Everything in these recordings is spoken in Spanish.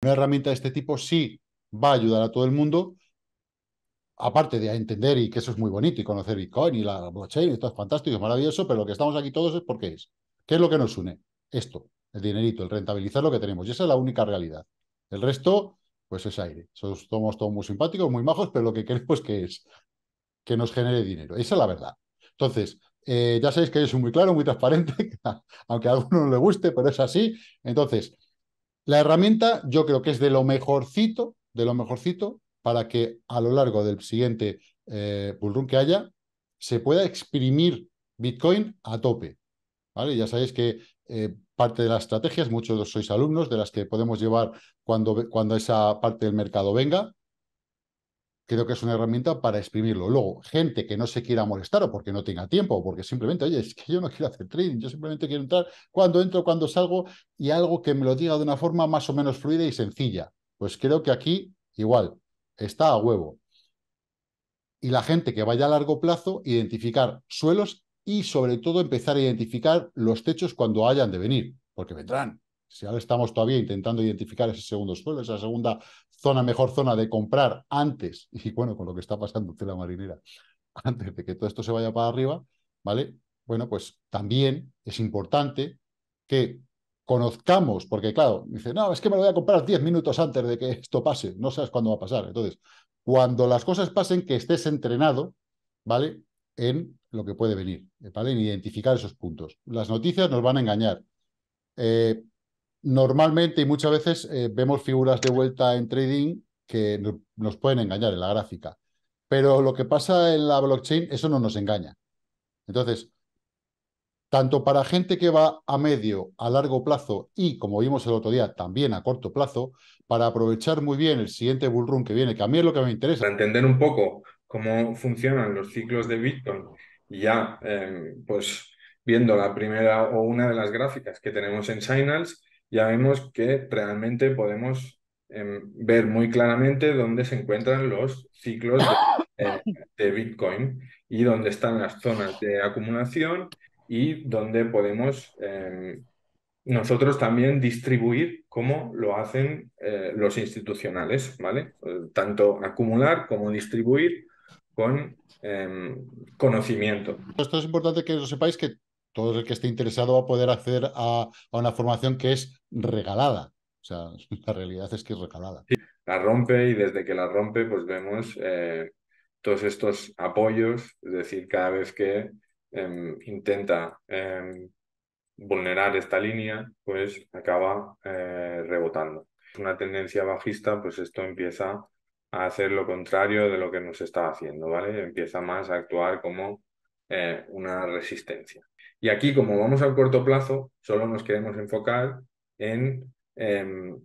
Una herramienta de este tipo sí va a ayudar a todo el mundo, aparte de entender y que eso es muy bonito y conocer Bitcoin y la blockchain, esto es fantástico, es maravilloso, pero lo que estamos aquí todos es porque es. ¿Qué es lo que nos une? Esto, el dinerito, el rentabilizar lo que tenemos. Y esa es la única realidad. El resto, pues es aire. Somos todos muy simpáticos, muy majos, pero lo que queremos que es que nos genere dinero. Esa es la verdad. Entonces, eh, ya sabéis que es muy claro, muy transparente, aunque a algunos no le guste, pero es así. Entonces, la herramienta yo creo que es de lo mejorcito, de lo mejorcito para que a lo largo del siguiente eh, bullrun que haya se pueda exprimir Bitcoin a tope. ¿vale? Ya sabéis que eh, parte de las estrategias, muchos de sois alumnos de las que podemos llevar cuando, cuando esa parte del mercado venga, creo que es una herramienta para exprimirlo. Luego, gente que no se quiera molestar o porque no tenga tiempo o porque simplemente, oye, es que yo no quiero hacer trading, yo simplemente quiero entrar cuando entro, cuando salgo y algo que me lo diga de una forma más o menos fluida y sencilla. Pues creo que aquí igual, está a huevo. Y la gente que vaya a largo plazo, identificar suelos y sobre todo empezar a identificar los techos cuando hayan de venir, porque vendrán. Si ahora estamos todavía intentando identificar ese segundo suelo, esa segunda zona, mejor zona de comprar antes, y bueno, con lo que está pasando la marinera, antes de que todo esto se vaya para arriba, ¿vale? Bueno, pues también es importante que conozcamos, porque claro, dice, no, es que me lo voy a comprar 10 minutos antes de que esto pase, no sabes cuándo va a pasar. Entonces, cuando las cosas pasen, que estés entrenado, ¿vale? En lo que puede venir, ¿vale? En identificar esos puntos. Las noticias nos van a engañar. Eh, Normalmente y muchas veces eh, vemos figuras de vuelta en trading que nos pueden engañar en la gráfica, pero lo que pasa en la blockchain, eso no nos engaña. Entonces, tanto para gente que va a medio, a largo plazo y, como vimos el otro día, también a corto plazo, para aprovechar muy bien el siguiente run que viene, que a mí es lo que me interesa. Para entender un poco cómo funcionan los ciclos de Bitcoin, ya, eh, pues viendo la primera o una de las gráficas que tenemos en Signals, ya vemos que realmente podemos em, ver muy claramente dónde se encuentran los ciclos eh, de, Bitcoin y dónde están las zonas de acumulación y dónde podemos em, nosotros también distribuir como lo hacen eh, los institucionales, ¿vale? Eh, tanto acumular como distribuir con em, conocimiento. Esto es importante que lo sepáis que todo el que esté interesado va a poder acceder a, una formación que es regalada. O sea, la realidad es que es regalada. La rompe y desde que la rompe, pues vemos eh, todos estos apoyos, es decir, cada vez que em, intenta em, vulnerar esta línea, pues acaba eh, rebotando. Una tendencia bajista, pues esto empieza a hacer lo contrario de lo que nos está haciendo, ¿vale? Empieza más a actuar como eh, una resistencia. Y aquí, como vamos al corto plazo, solo nos queremos enfocar en em,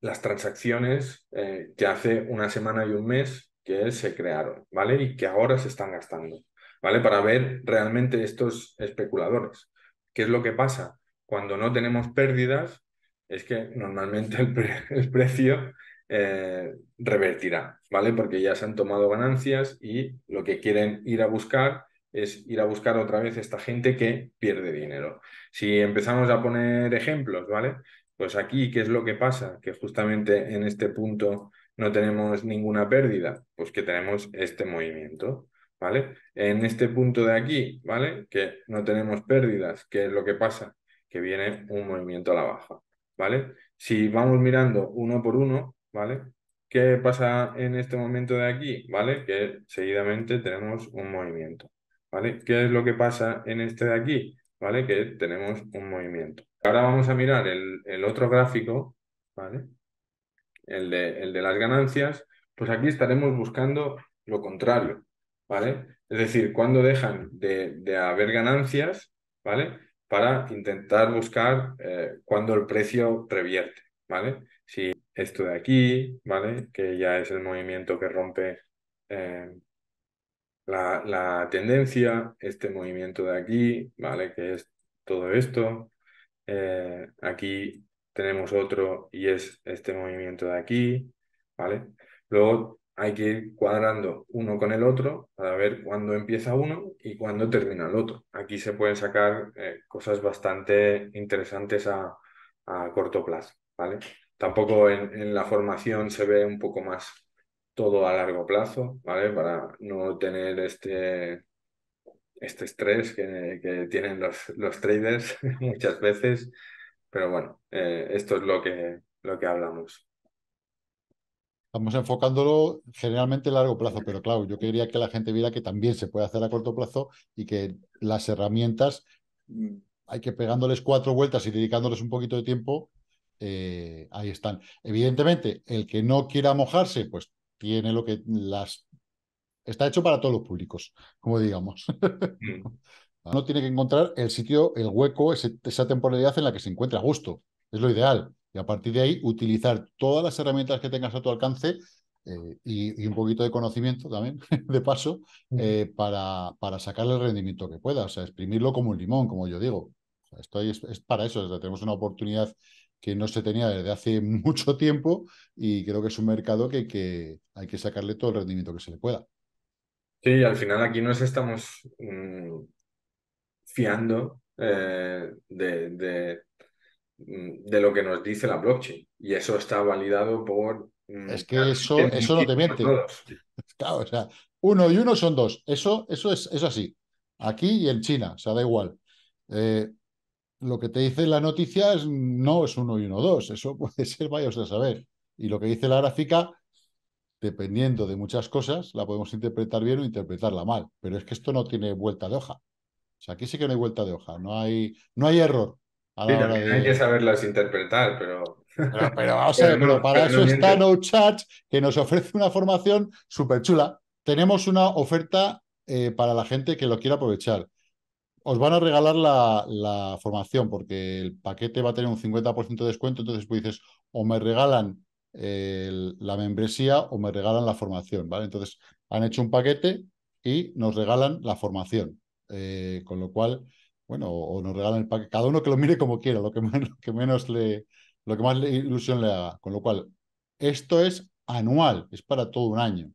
las transacciones eh, que hace una semana y un mes que se crearon, ¿vale? Y que ahora se están gastando, ¿vale? Para ver realmente estos especuladores. ¿Qué es lo que pasa? Cuando no tenemos pérdidas, es que normalmente el, precio eh, revertirá, ¿vale? Porque ya se han tomado ganancias y lo que quieren ir a buscar es ir a buscar otra vez esta gente que pierde dinero. Si empezamos a poner ejemplos, ¿vale? Pues aquí, ¿qué es lo que pasa? Que justamente en este punto no tenemos ninguna pérdida, pues que tenemos este movimiento, ¿vale? En este punto de aquí, ¿vale? Que no tenemos pérdidas, ¿qué es lo que pasa? Que viene un movimiento a la baja, ¿vale? Si vamos mirando uno por uno, ¿vale? ¿Qué pasa en este momento de aquí? ¿Vale? Que seguidamente tenemos un movimiento. ¿vale? ¿Qué es lo que pasa en este de aquí? ¿Vale? Que tenemos un movimiento. Ahora vamos a mirar el, otro gráfico, ¿vale? El de, las ganancias, pues aquí estaremos buscando lo contrario, ¿vale? Es decir, cuando dejan de, haber ganancias, ¿vale? Para intentar buscar eh, cuando el precio revierte, ¿vale? Si esto de aquí, ¿vale? Que ya es el movimiento que rompe eh, la, tendencia, este movimiento de aquí, ¿vale? Que es todo esto. Eh, aquí tenemos otro y es este movimiento de aquí, ¿vale? Luego hay que ir cuadrando uno con el otro para ver cuándo empieza uno y cuándo termina el otro. Aquí se pueden sacar eh, cosas bastante interesantes a, corto plazo, ¿vale? Tampoco en, en, la formación se ve un poco más todo a largo plazo, ¿vale? Para no tener este, este estrés que, tienen los, los traders muchas veces. Pero bueno, eh, esto es lo que, lo que hablamos. Estamos enfocándolo generalmente a largo plazo, pero claro, yo quería que la gente viera que también se puede hacer a corto plazo y que las herramientas mm, hay que pegándoles cuatro vueltas y dedicándoles un poquito de tiempo, eh, ahí están. Evidentemente, el que no quiera mojarse, pues tiene lo que las... Está hecho para todos los públicos, como digamos. Mm. no tiene que encontrar el sitio, el hueco, esa temporalidad en la que se encuentra justo. Es lo ideal. Y a partir de ahí, utilizar todas las herramientas que tengas a tu alcance eh, y, un poquito de conocimiento también, de paso, mm. eh, para, para sacarle el rendimiento que pueda. O sea, exprimirlo como un limón, como yo digo. esto es, para eso. tenemos una oportunidad que no se tenía desde hace mucho tiempo y creo que es un mercado que, que hay que sacarle todo el rendimiento que se le pueda. Sí, al final aquí nos estamos mm, fiando eh, mm, de, lo que nos dice la blockchain y eso está validado por... Mm, es que eso, eso no te miente. o sea, uno y uno son dos. Eso, eso es, eso así. Aquí y en China, o sea, da igual. Eh, lo que te dice la noticia no es uno y uno dos, eso puede ser, varios a saber. Y lo que dice la gráfica, dependiendo de muchas cosas, la podemos interpretar bien o interpretarla mal. Pero es que esto no tiene vuelta de hoja. O sea, aquí sí que no hay vuelta de hoja, no hay, no hay error. Hay que saberlas interpretar, pero. vamos a ver, para eso está No que nos ofrece una formación súper chula. Tenemos una oferta eh, para la gente que lo quiera aprovechar os van a regalar la, formación porque el paquete va a tener un 50% de descuento, entonces pues dices, o me regalan la membresía o me regalan la formación, ¿vale? Entonces han hecho un paquete y nos regalan la formación, eh, con lo cual, bueno, o, nos regalan el paquete, cada uno que lo mire como quiera, lo que, menos, que menos le, lo que más ilusión le haga, con lo cual, esto es anual, es para todo un año.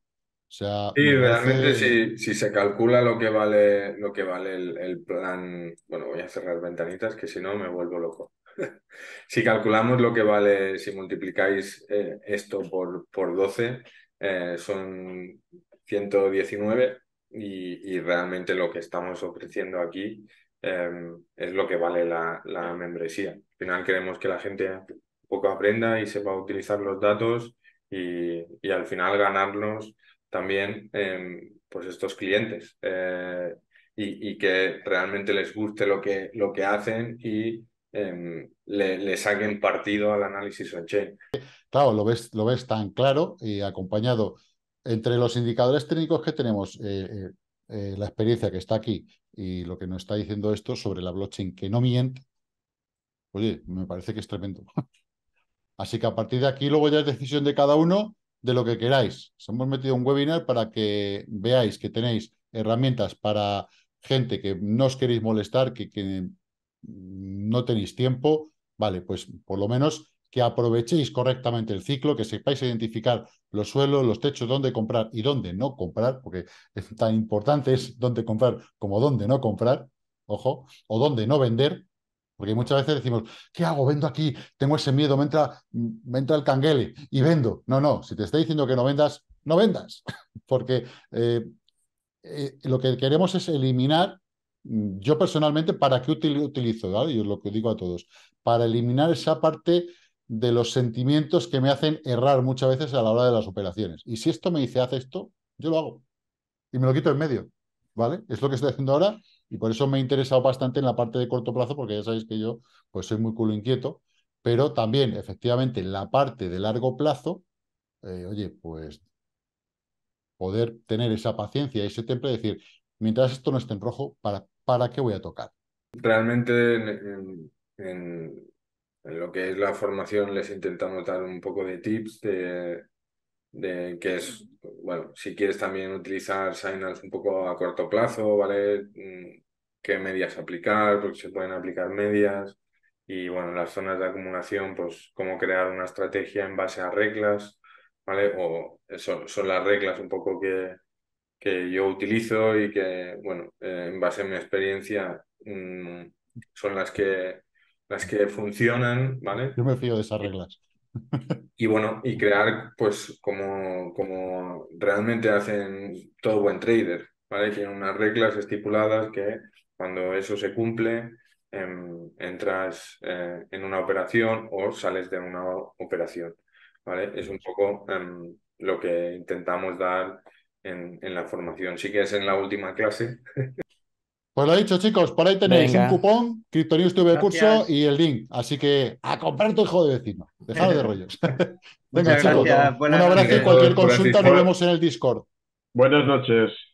Y sí, realmente si, se calcula lo que vale, lo que vale el, plan, bueno, voy a cerrar ventanitas que si no me vuelvo loco. si calculamos lo que vale, si multiplicáis eh, esto por, 12, eh, son 119 y, realmente lo que estamos ofreciendo aquí em, es lo que vale la, membresía. Al final queremos que la gente poco aprenda y sepa utilizar los datos y, y al final ganarnos también em, pues estos clientes eh, y, y, que realmente les guste lo que, lo que hacen y eh, le, le, saquen partido al análisis on-chain. Claro, lo ves, lo ves tan claro y acompañado. Entre los indicadores técnicos que tenemos, eh, eh, la experiencia que está aquí y lo que nos está diciendo esto sobre la blockchain que no miente, oye, me parece que es tremendo. Así que a partir de aquí luego ya es decisión de cada uno de lo que queráis. Os hemos metido un webinar para que veáis que tenéis herramientas para gente que no os queréis molestar, que, que no tenéis tiempo. Vale, pues por lo menos que aprovechéis correctamente el ciclo, que sepáis identificar los suelos, los techos, dónde comprar y dónde no comprar, porque tan importante es dónde comprar como dónde no comprar, ojo, o dónde no vender, porque muchas veces decimos, ¿qué hago? Vendo aquí, tengo ese miedo, me entra, el canguele y vendo. No, no, si te está diciendo que no vendas, no vendas. Porque eh, eh, lo que queremos es eliminar, mm, yo personalmente, ¿para qué utilizo? y es lo que digo a todos, para eliminar esa parte de los sentimientos que me hacen errar muchas veces a la hora de las operaciones. Y si esto me dice, haz esto, yo lo hago. Y me lo quito en medio. ¿Vale? Es lo que estoy haciendo ahora y por eso me he interesado bastante en la parte de corto plazo, porque ya sabéis que yo pues soy muy culo inquieto, pero también efectivamente en la parte de largo plazo, eh, oye, pues poder tener esa paciencia, y ese temple decir, mientras esto no esté en rojo, ¿para, para qué voy a tocar? Realmente en, lo que es la formación les intentamos dar un poco de tips de, de que es, bueno, si quieres también utilizar Signals un poco a corto plazo, ¿vale? qué medias aplicar, porque se pueden aplicar medias, y bueno, las zonas de acumulación, pues cómo crear una estrategia en base a reglas, ¿vale? O son las reglas un poco que, que yo utilizo y que, bueno, eh, en base a mi experiencia mm, son las que, las que funcionan, ¿vale? Yo me fío de esas reglas. Y bueno, y crear pues como, como realmente hacen todo buen trader, ¿vale? Tienen unas reglas estipuladas que cuando eso se cumple, em, entras eh, en una operación o sales de una operación. ¿vale? Es un poco em, lo que intentamos dar en, la formación. Sí que es en la última clase. Pues lo dicho, chicos, por ahí tenéis un cupón, Cryptonews TV Curso y el link. Así que a comprar tu hijo de vecino. Dejad de rollos. Venga, Muchas Gracias. Un abrazo cualquier consulta nos vemos en el Discord. Buenas noches.